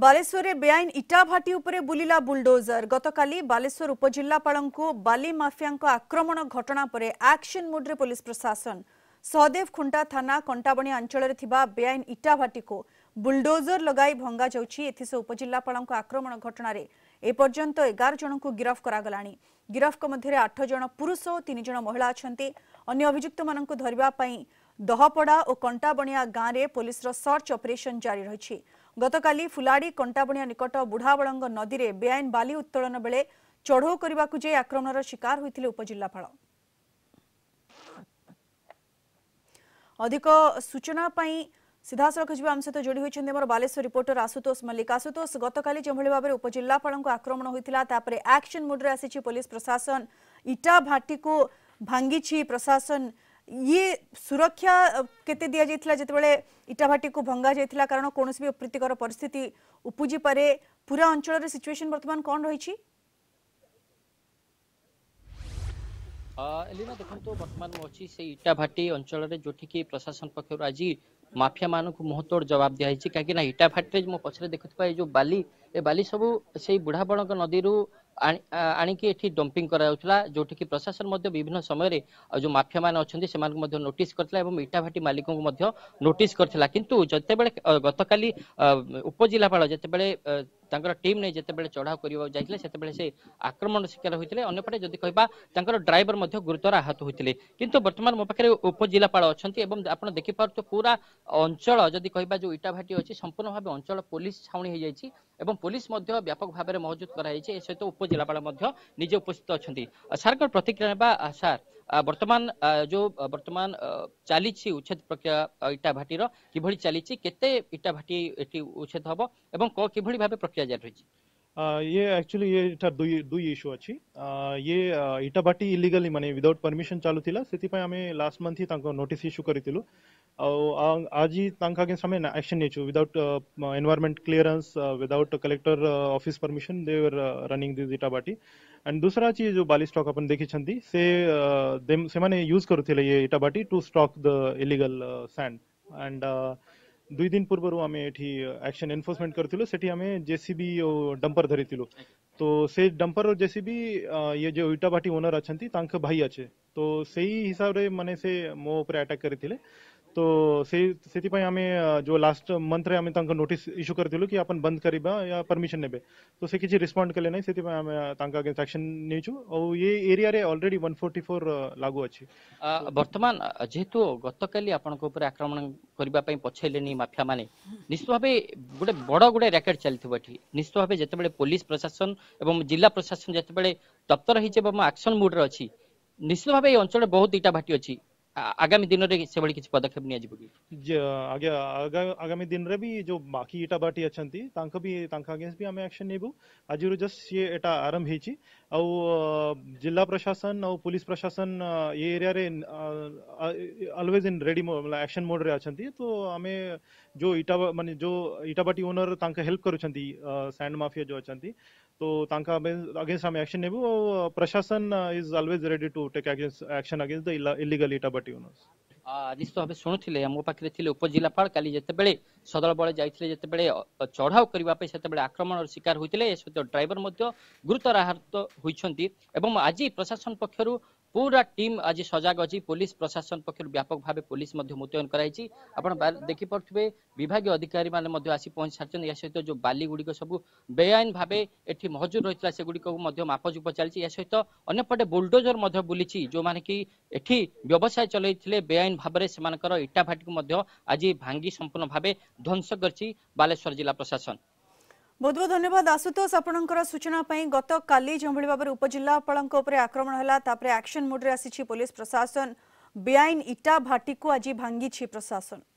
ବାଲେଶ୍ୱରରେ ବେଆଇନ ଇଟାଭାଟି ଉପରେ ବୁଲିଲା ବୁଲଡୋଜର ଗତକାଲି ବାଲେଶ୍ୱର ଉପଜିଲ୍ଲାପାଳଙ୍କୁ ବାଲି ମାଫିଆଙ୍କ ଆକ୍ରମଣ ଘଟଣା ପରେ ଆକ୍ସନ ମୁଡ୍ରେ ପୋଲିସ ପ୍ରଶାସନ ସହଦେବ ଖୁଣ୍ଟା ଥାନା କଣ୍ଟାବଣୀ ଅଞ୍ଚଳରେ ଥିବା ବେଆଇନ ଇଟାଭାଟିକୁ ବୁଲଡୋଜର ଲଗାଇ ଭଙ୍ଗାଯାଉଛି ଏଥିସହ ଉପଜିଲ୍ଲାପାଳଙ୍କ ଆକ୍ରମଣ ଘଟଣାରେ ଏପର୍ଯ୍ୟନ୍ତ ଏଗାର ଜଣଙ୍କୁ ଗିରଫ କରାଗଲାଣି ଗିରଫଙ୍କ ମଧ୍ୟରେ ଆଠ ଜଣ ପୁରୁଷ ଓ ତିନି ଜଣ ମହିଳା ଅଛନ୍ତି ଅନ୍ୟ ଅଭିଯୁକ୍ତମାନଙ୍କୁ ଧରିବା ପାଇଁ ଦହପଡ଼ା ଓ କଣ୍ଟାବଣିଆ ଗାଁରେ ପୋଲିସର ସର୍ଚ୍ଚ ଅପରେସନ ଜାରି ରହିଛି ଗତକାଲି ଫୁଲାଡ଼ି କଣ୍ଟାବଣିଆ ନିକଟ ବୁଢ଼ାବଳଙ୍ଗ ନଦୀରେ ବେଆଇନ ବାଲି ଉତ୍ତୋଳନ ବେଳେ ଚଢ଼ଉ କରିବାକୁ ଯାଇ ଆକ୍ରମଣର ଶିକାର ହୋଇଥିଲେ ଉପଜିଲ୍ଲାପାଳ ଅଧିକ ସୂଚନା ପାଇଁ ସିଧାସଳଖ ଯିବା ଆମ ସହିତ ଯୋଡ଼ି ହୋଇଛନ୍ତି ଆମର ବାଲେଶ୍ୱର ରିପୋର୍ଟର ଆଶୁତୋଷ ମଲ୍ଲିକ ଆଶୁତୋଷ ଗତକାଲି ଯେଭଳି ଭାବରେ ଉପଜିଲ୍ଲାପାଳଙ୍କୁ ଆକ୍ରମଣ ହୋଇଥିଲା ତାପରେ ଆକ୍ସନ ମୁଡ୍ରେ ଆସିଛି ପୋଲିସ ପ୍ରଶାସନ ଇଟା ଭାଟିକୁ ଭାଙ୍ଗିଛି ପ୍ରଶାସନ ये सुरक्षा केते दिया जाइतला जेतेबेले इटाभाटी को भंगा जाइतला कारण कोनोसी भी अप्रीतिकर परिस्थिति उपजी पारे पूरा अंचल रे सिचुएशन वर्तमान कौन कोन रहिछि ଏଲିନା ଦେଖନ୍ତୁ ବର୍ତ୍ତମାନ ମୁଁ ଅଛି ସେଇ ଇଟାଭାଟି ଅଞ୍ଚଳରେ ଯେଉଁଠିକି ପ୍ରଶାସନ ପକ୍ଷରୁ ଆଜି ମାଫିଆ ମାନଙ୍କୁ ମୁହଁତୋଡ଼ ଜବାବ ଦିଆଯାଇଛି କାହିଁକି ନା ଇଟା ଭାଟିରେ ମୋ ପଛରେ ଦେଖୁଥିବା ଏଇ ଯୋଉ ବାଲି ଏ ବାଲି ସବୁ ସେଇ ବୁଢ଼ାବଣଙ୍କ ନଦୀରୁ ଆଣିକି ଏଠି ଡମ୍ପିଂ କରାଯାଉଥିଲା ଯୋଉଠିକି ପ୍ରଶାସନ ମଧ୍ୟ ବିଭିନ୍ନ ସମୟରେ ଯୋଉ ମାଫିଆମାନେ ଅଛନ୍ତି ସେମାନଙ୍କୁ ମଧ୍ୟ ନୋଟିସ୍ କରିଥିଲା ଏବଂ ଇଟାଭାଟି ମାଲିକଙ୍କୁ ମଧ୍ୟ ନୋଟିସ୍ କରିଥିଲା କିନ୍ତୁ ଯେତେବେଳେ ଗତକାଲି ଉପଜିଲ୍ଲାପାଳ ଯେତେବେଳେ ତାଙ୍କର ଟିମ୍ ନେଇ ଯେତେବେଳେ ଚଢ଼ାଉ କରିବାକୁ ଯାଇଥିଲେ ସେତେବେଳେ ସେ ଆକ୍ରମଣର ଶିକାର ହୋଇଥିଲେ ଅନ୍ୟପଟେ ଯଦି କହିବା ତାଙ୍କର ଡ୍ରାଇଭର ମଧ୍ୟ ଗୁରୁତର ଆହତ ହୋଇଥିଲେ କିନ୍ତୁ ବର୍ତ୍ତମାନ ମୋ ପାଖରେ ଉପଜିଲ୍ଲାପାଳ ଅଛନ୍ତି ଏବଂ ଆପଣ ଦେଖିପାରୁଥିବେ ପୁରା অঞ্চল যদি কহা যে ইটাভাটি অছি সম্পূর্ণ ভাবে অঞ্চল পুলিশ ছাউনি হয়ে যাই এবং পুলিশ মধ্যে ব্যাপক ভাবে মজুদ করা হয়েছে এ সহ উপজেলাপাল মধ্যে নিজে উপস্থিত অনেক স্যার প্রতিক্রিয়া নেবা স্যার বর্তমান যে বর্তমান চালিছি উচ্ছেদ প্রক্রিয়া ইটাভাটির কিভাবে চালিছি কেতে ইটাভাটি এটি উচ্ছেদ হব এবং কিভাবে ভাবে প্রক্রিয়া জারি রয়েছে ইয়ে एक्चुअली ইয়ে এটা দুই দুই ইস্যু আছে ইয়ে इलिगली माने विदाउट परमिशन चालू थिला सेति पई आमे लास्ट मंथ ही तांको नोटिस इश्यू आज ही तांका against हमें action नहीं चाहिए without uh, environment clearance uh, without collector uh, office permission they were uh, and दूसरा चीज जो बाली स्टॉक अपन देखी छंती से से माने यूज करुथिले ये इटा बाटी to stock the illegal sand and दुई दिन पूर्व आम एठी एक्शन एनफोर्समेंट करूँ से आम जेसीबी डंपर धरी तो से डंपर और जेसीबी ये जो बाटी ओनर अच्छा भाई अच्छे तो से हिसाब रे मैंने से मो उपर आटाक करते તો ସେଥିପାଇଁ ଆମେ ଯୋଉ ଲାଷ୍ଟ ମନ୍ଥରେ ଆମେ ତାଙ୍କ ନୋଟିସ୍ ଇସ୍ୟୁ କରିଥିଲୁ କି ଆପଣ ବନ୍ଦ କରିବା ୟା ପରମିସନ୍ ନେବେ ତ ସେ କିଛି ରେସ୍ପଣ୍ଡ କଲେ ନାହିଁ ସେଥିପାଇଁ ଆମେ ତାଙ୍କ ଆଗେ ଆକ୍ସନ୍ ନେଇଛୁ ଆଉ ଏ ଏରିଆରେ ଅଲରେଡି ୱାନ୍ ଫୋର୍ଟି ଫୋର୍ ଲାଗୁ ଅଛି ବର୍ତ୍ତମାନ ଯେହେତୁ ଗତକାଲି ଆପଣଙ୍କ ଉପରେ ଆକ୍ରମଣ କରିବା ପାଇଁ ପଛେଇଲେନି ମାଫିଆମାନେ ନିଶ୍ଚିତ ଭାବେ ଗୋଟେ ବଡ଼ ଗୋଟେ ରାକେଟ୍ ଚାଲିଥିବ ଏଠି ନିଶ୍ଚିତ ଭାବେ ଯେତେବେଳେ ପୋଲିସ ପ୍ରଶାସନ ଏବଂ ଜିଲ୍ଲା ପ୍ରଶାସନ ଯେତେବେଳେ ତପ୍ତର ହେଇଛି ଏବଂ ଆକ୍ସନ୍ ମୁଡ୍ରେ ଅଛି ନିଶ୍ଚିତ ଭାବେ ଏ ଅଞ୍ଚଳରେ ବହୁତ ଇଟା ଭାଟି ଅଛି आगामी दिन रे से बड़ी किछ पदक्षेप निया जिवो की जे आगा आगामी दिन रे भी जो बाकी इटा बाटी अछंती तांका भी तांका अगेंस्ट भी हम एक्शन नेबो आजुरो जस ये एटा आरंभ हेची औ जिल्ला प्रशासन औ पुलिस प्रशासन ये एरिया रे always in ready action mode रे अछंती तो हमें जो इटा माने जो इटा बाटी ओनर तांका हेल्प करू छंती सैंड माफिया जो अछंती So Tanka against some action nebu Prashashan is always ready to take against action against the illegal eta bati owners. ନିଶ୍ଚିତ ଭାବେ ଶୁଣୁଥିଲେ ଆମ ପାଖରେ ଥିଲେ ଉପଜିଲ୍ଲାପାଳ କାଲି ଯେତେବେଳେ ସଦଳବଳ ଯାଇଥିଲେ ଯେତେବେଳେ ଚଢ଼ାଉ କରିବା ପାଇଁ ସେତେବେଳେ ଆକ୍ରମଣର ଶିକାର ହୋଇଥିଲେ ଏ ସହିତ ଡ୍ରାଇଭର ମଧ୍ୟ ଗୁରୁତର ଆହତ ହୋଇଛନ୍ତି ଏବଂ ଆଜି ପ୍ରଶାସନ ପକ୍ଷରୁ পুরা টিম আজি সজাগ অছি পুলিশ প্রশাসন পক্ষ ব্যাপক ভাবে পুলিশ মধ্যে মুতয়ন করাইছি আপনার দেখিপারে বিভাগীয় অধিকারী মানে মধ্যে আসি পৌঁছি সারিছেন এ সহিত যে বালি গুড়ি সবু বেআইন ভাবে এটি মহজুদ রয়েছে সেগুড়ি মধ্যে মাপচুপ চালছে এ সহিত অন্যপটে বুলডোজর মধ্যে বুলিছি যে কি এটি ব্যবসায় চলাইলে বেআইন ভাবে সেমানকর ইটা ভাটিকে মধ্যে আজি ভাঙ্গি সম্পূর্ণ ভাবে ধ্বংস করছি বালেশ্বর জেলা প্রশাসন ବହୁତ ବହୁତ ଧନ୍ୟବାଦ ଆଶୁତୋଷ ଆପଣଙ୍କର ସୂଚନା ପାଇଁ ଗତକାଲି ଯେଉଁଭଳି ଭାବରେ ଉପଜିଲ୍ଲାପାଳଙ୍କ ଉପରେ ଆକ୍ରମଣ ହେଲା ତାପରେ ଆକ୍ସନ ମୁଡ୍ରେ ଆସିଛି ପୋଲିସ ପ୍ରଶାସନ ବେଆଇନ ଇଟା ଭାଟିକୁ ଆଜି ଭାଙ୍ଗିଛି ପ୍ରଶାସନ